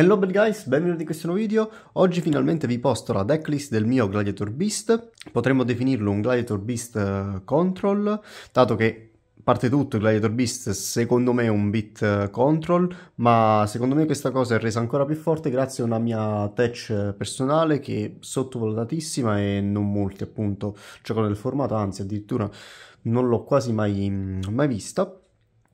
Hello bad guys, benvenuti in questo nuovo video. Oggi finalmente vi posto la decklist del mio Gladiator Beast. Potremmo definirlo un Gladiator Beast eh, Control, dato che parte tutto il Gladiator Beast secondo me è un bit eh, control, ma secondo me questa cosa è resa ancora più forte grazie a una mia touch eh, personale che è sottovalutatissima e non molti appunto giocano del formato, anzi addirittura non l'ho quasi mai, mm, mai vista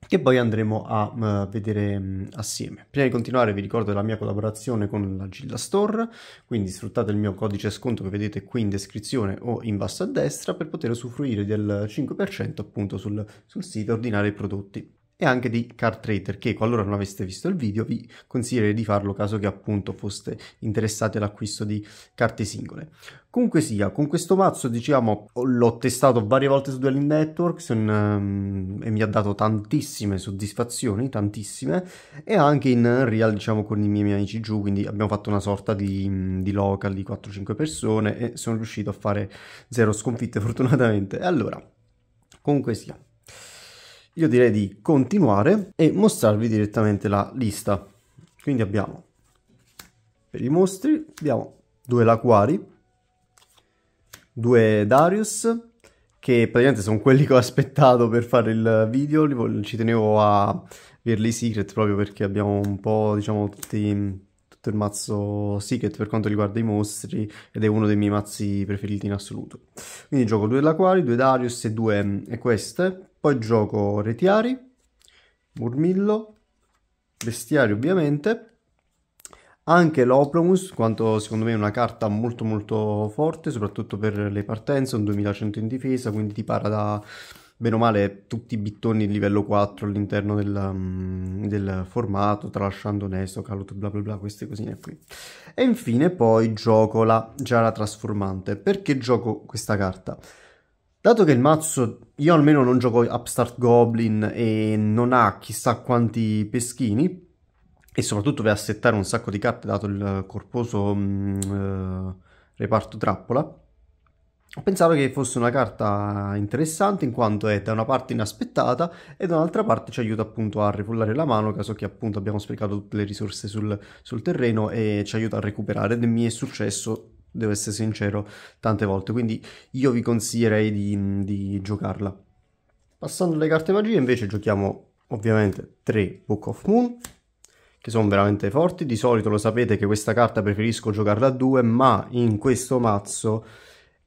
che poi andremo a uh, vedere um, assieme. Prima di continuare vi ricordo la mia collaborazione con la Gilla Store, quindi sfruttate il mio codice sconto che vedete qui in descrizione o in basso a destra per poter usufruire del 5% appunto sul, sul sito e ordinare i prodotti e anche di Car Trader che qualora non aveste visto il video vi consiglierei di farlo caso che appunto foste interessati all'acquisto di carte singole. Comunque sia, con questo mazzo diciamo l'ho testato varie volte su Dueling Networks um, e mi ha dato tantissime soddisfazioni, tantissime, e anche in real diciamo con i miei, amici giù, quindi abbiamo fatto una sorta di, di local di 4-5 persone e sono riuscito a fare zero sconfitte fortunatamente. Allora, comunque sia io direi di continuare e mostrarvi direttamente la lista. Quindi abbiamo per i mostri, abbiamo due Laquari, due Darius, che praticamente sono quelli che ho aspettato per fare il video, ci tenevo a vederli secret proprio perché abbiamo un po', diciamo, tutti tutto il mazzo secret per quanto riguarda i mostri ed è uno dei miei mazzi preferiti in assoluto. Quindi gioco due Laquari, due Darius e due e queste poi gioco Retiari, Murmillo, Bestiari ovviamente, anche l'Oplomus, quanto secondo me è una carta molto molto forte, soprattutto per le partenze, un 2100 in difesa, quindi ti para da bene o male tutti i bittoni di livello 4 all'interno del, mm, del formato, tralasciando Nesto, Calut, bla bla bla, queste cosine qui. E infine poi gioco la Giara Trasformante. Perché gioco questa carta? Dato che il mazzo, io almeno non gioco Upstart Goblin e non ha chissà quanti peschini, e soprattutto per assettare un sacco di carte dato il corposo mh, mm, eh, reparto trappola, pensavo che fosse una carta interessante in quanto è da una parte inaspettata e dall'altra parte ci aiuta appunto a rifullare la mano caso che appunto abbiamo sprecato tutte le risorse sul, sul terreno e ci aiuta a recuperare ed mi è successo devo essere sincero, tante volte. Quindi io vi consiglierei di, di giocarla. Passando alle carte magie, invece, giochiamo ovviamente 3 Book of Moon, che sono veramente forti. Di solito lo sapete che questa carta preferisco giocarla a 2, ma in questo mazzo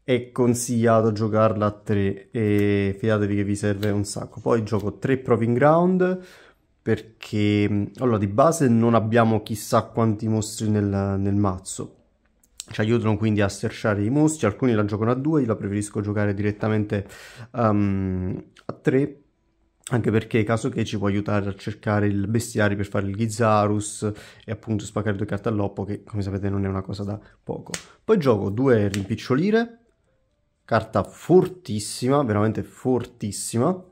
è consigliato giocarla a 3 e fidatevi che vi serve un sacco. Poi gioco 3 Proving Ground perché mm, allora di base non abbiamo chissà quanti mostri nel, nel mazzo ci aiutano quindi a sterciare i mostri, alcuni la giocano a due, io la preferisco giocare direttamente um, a tre. anche perché caso che ci può aiutare a cercare il bestiario per fare il Ghizarus e appunto spaccare due carte all'oppo che come sapete non è una cosa da poco. Poi gioco due rimpicciolire, carta fortissima, veramente fortissima,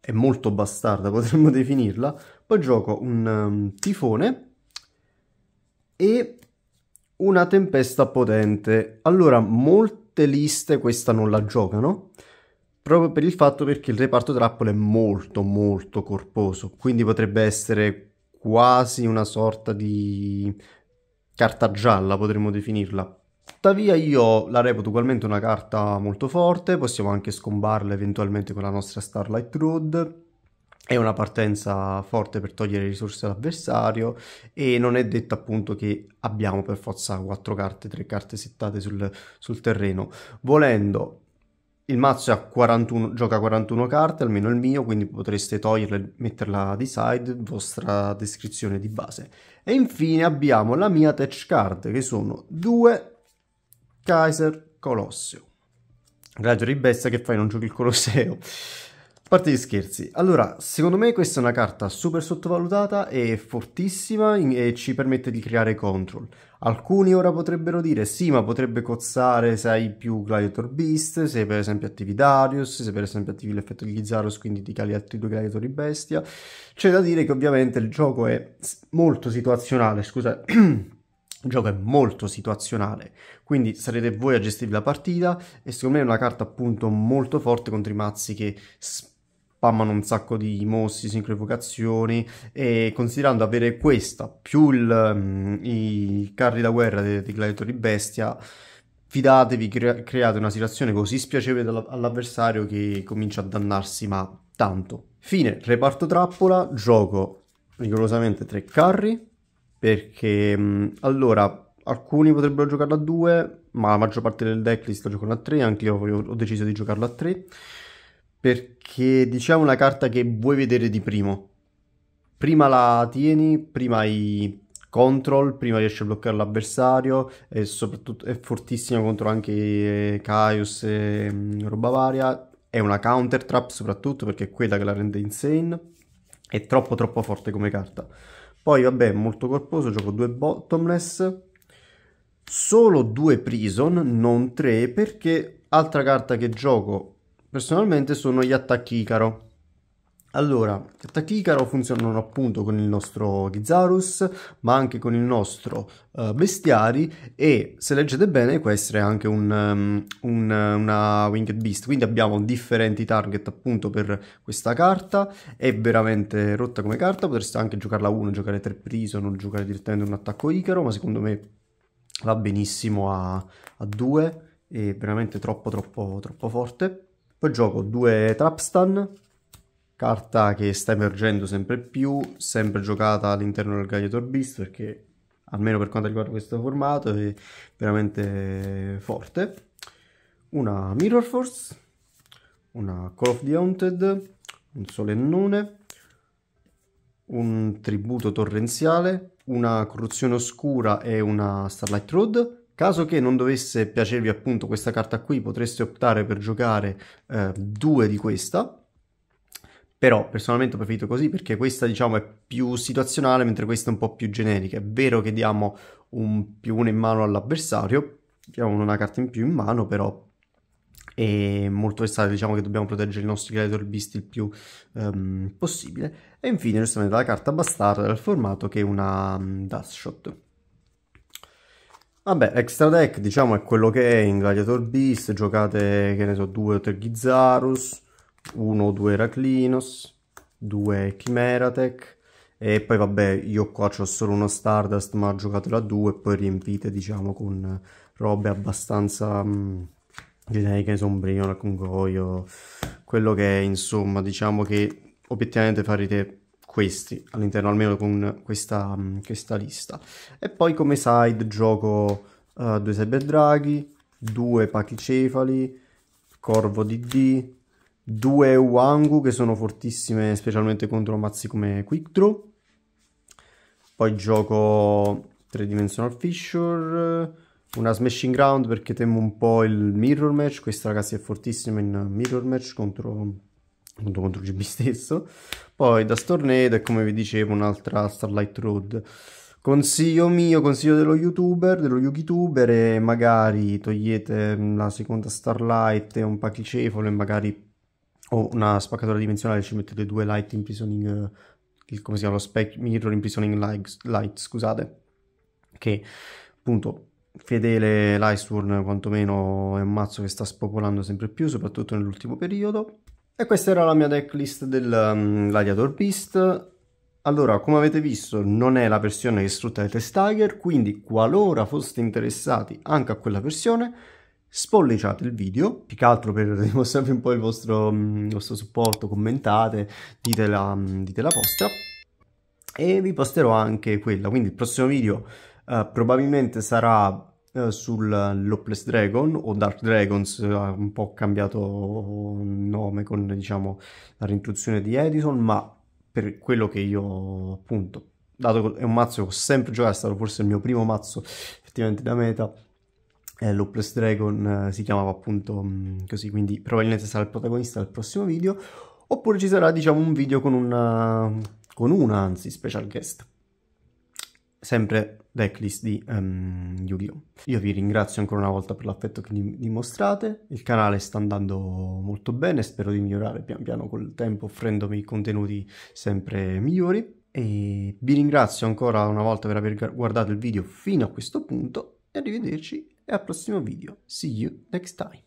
è molto bastarda potremmo definirla. Poi gioco un um, tifone e una tempesta potente. Allora, molte liste questa non la giocano, proprio per il fatto perché il reparto trappole è molto molto corposo, quindi potrebbe essere quasi una sorta di carta gialla, potremmo definirla. Tuttavia io la reputo ugualmente una carta molto forte, possiamo anche scombarla eventualmente con la nostra Starlight Road, è una partenza forte per togliere risorse all'avversario e non è detto appunto che abbiamo per forza quattro carte, tre carte settate sul, sul terreno. Volendo, il mazzo 41, gioca 41 carte, almeno il mio, quindi potreste toglierla e metterla di side, vostra descrizione di base. E infine abbiamo la mia touch card, che sono due Kaiser Colosseo. Raggio di bestia che fai, non giochi il Colosseo parte gli scherzi. Allora, secondo me questa è una carta super sottovalutata e fortissima e ci permette di creare control. Alcuni ora potrebbero dire sì, ma potrebbe cozzare se hai più Gladiator Beast, se per esempio attivi Darius, se per esempio attivi l'effetto di Gizzaros, quindi ti cali altri due Gladiatori Bestia. C'è da dire che ovviamente il gioco è molto situazionale, scusa. Il gioco è molto situazionale, quindi sarete voi a gestire la partita e secondo me è una carta appunto molto forte contro i mazzi che spammano un sacco di mossi, sincroevocazioni e considerando avere questa più il, mm, i carri da guerra dei, dei gladiatori bestia fidatevi, cre- create una situazione così spiacevole all'avversario che comincia a dannarsi ma tanto. Fine, reparto trappola, gioco rigorosamente tre carri perché mm, allora alcuni potrebbero giocarlo a due ma la maggior parte del deck li sta giocando a tre anche io ho deciso di giocarlo a tre perché diciamo una carta che vuoi vedere di primo. Prima la tieni, prima hai control, prima riesci a bloccare l'avversario e soprattutto è fortissima contro anche Caius eh, e mm, roba varia. È una counter trap soprattutto perché è quella che la rende insane. È troppo troppo forte come carta. Poi vabbè, molto corposo, gioco due bottomless. Solo due prison, non tre, perché altra carta che gioco personalmente sono gli attacchi Icaro. Allora, gli attacchi Icaro funzionano appunto con il nostro Gizarus, ma anche con il nostro uh, Bestiari e se leggete bene può essere anche un, um, un, una Winged Beast, quindi abbiamo differenti target appunto per questa carta, è veramente rotta come carta, potreste anche giocarla 1, giocare 3 Prison o giocare direttamente un attacco Icaro, ma secondo me va benissimo a 2, è veramente troppo troppo troppo forte. Poi gioco due Trapstan, carta che sta emergendo sempre più, sempre giocata all'interno del Gladiator Beast perché almeno per quanto riguarda questo formato è veramente forte. Una Mirror Force, una Call of the Haunted, un Solennone, un Tributo Torrenziale, una Corruzione Oscura e una Starlight Road Caso che non dovesse piacervi appunto questa carta qui, potreste optare per giocare eh, due di questa, però personalmente ho preferito così perché questa diciamo è più situazionale mentre questa è un po' più generica. È vero che diamo un più uno in mano all'avversario, diamo una carta in più in mano, però è molto versatile, diciamo che dobbiamo proteggere i nostri creator beast il più um, possibile. E infine giustamente la carta bastarda dal formato che è una um, mm, dash shot. Vabbè, Extra Deck diciamo è quello che è in Gladiator Beast, giocate che ne so, due o tre Gizarus, uno o due Raclinos, due Chimera Tech, e poi vabbè io qua ho solo uno Stardust ma giocatelo a due e poi riempite diciamo con robe abbastanza mh, mm, generiche, sombrino, congoglio, quello che è insomma diciamo che obiettivamente farete questi all'interno almeno con questa, mm, questa, lista. E poi come side gioco uh, due cyberdraghi, due pachicefali, corvo DD, due Wangu che sono fortissime specialmente contro mazzi come Quick Draw. Poi gioco 3 dimensional Fissure, una Smashing Ground perché temo un po' il Mirror Match, questa ragazzi è fortissima in Mirror Match contro appunto contro GB stesso. Poi da Stornado e come vi dicevo un'altra Starlight Road. Consiglio mio, consiglio dello youtuber, dello yukituber e magari togliete mm, la seconda Starlight e un pachicefalo e magari o una spaccatura dimensionale ci mettete due light imprisoning, eh, il, come si chiama lo spec mirror imprisoning light, light scusate, che appunto fedele l'Iceworn quantomeno è un mazzo che sta spopolando sempre più, soprattutto nell'ultimo periodo. E questa era la mia decklist dell'Adiator um, Beast. Allora, come avete visto, non è la versione che sfrutta il test Tiger, quindi qualora foste interessati anche a quella versione, spolliciate il video, più che altro per dimostrarvi un po' il vostro, um, il vostro supporto, commentate, dite la, um, dite la, vostra e vi posterò anche quella, quindi il prossimo video eh, probabilmente sarà eh, sull'Hopeless Dragon o Dark Dragons, eh, ha un po' cambiato nome con diciamo, la rintroduzione di Edison, ma per quello che io appunto, dato che è un mazzo che ho sempre giocato, è stato forse il mio primo mazzo effettivamente da meta, eh, L'Hopeless Dragon eh, si chiamava appunto mh, mm, così, quindi probabilmente sarà il protagonista del prossimo video, oppure ci sarà diciamo un video con una, con una anzi special guest sempre decklist di um, Yu-Gi-Oh! Io vi ringrazio ancora una volta per l'affetto che dimostrate, il canale sta andando molto bene, spero di migliorare pian piano col tempo offrendomi contenuti sempre migliori e vi ringrazio ancora una volta per aver guardato il video fino a questo punto e arrivederci e al prossimo video. See you next time.